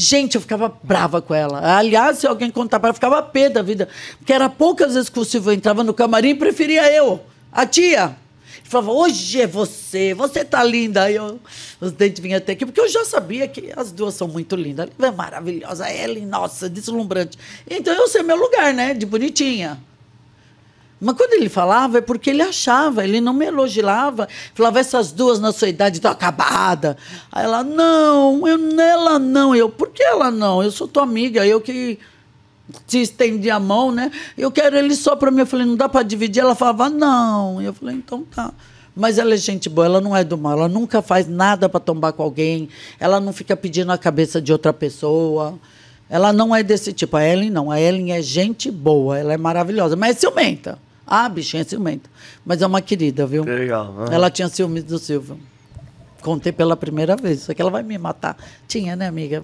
Gente, eu ficava brava com ela. Aliás, se alguém contar para ela, ficava pé da vida. Porque era poucas vezes que o Silvio entrava no camarim e preferia eu, a tia. Ele falava, hoje é você, você tá linda. Aí eu, os dentes vinham até aqui, porque eu já sabia que as duas são muito lindas. Ela é maravilhosa, ela, é nossa, deslumbrante. Então eu sei meu lugar, né, de bonitinha. Mas quando ele falava, é porque ele achava, ele não me elogiava. Falava, essas duas na sua idade estão acabadas. Aí ela, não, eu não. Eu, por que ela não? Eu sou tua amiga, eu que te estendi a mão, né? Eu quero ele só para mim. Eu falei, não dá para dividir? Ela falava, não. Eu falei, então tá. Mas ela é gente boa, ela não é do mal, ela nunca faz nada para tombar com alguém, ela não fica pedindo a cabeça de outra pessoa. Ela não é desse tipo. A Ellen não. A Ellen é gente boa, ela é maravilhosa, mas é ciumenta. Ah, bichinha é ciumenta. Mas é uma querida, viu? Que legal. Uhum. Ela tinha ciúmes do Silvio. Contei pela primeira vez. Só que ela vai me matar. Tinha, né, amiga?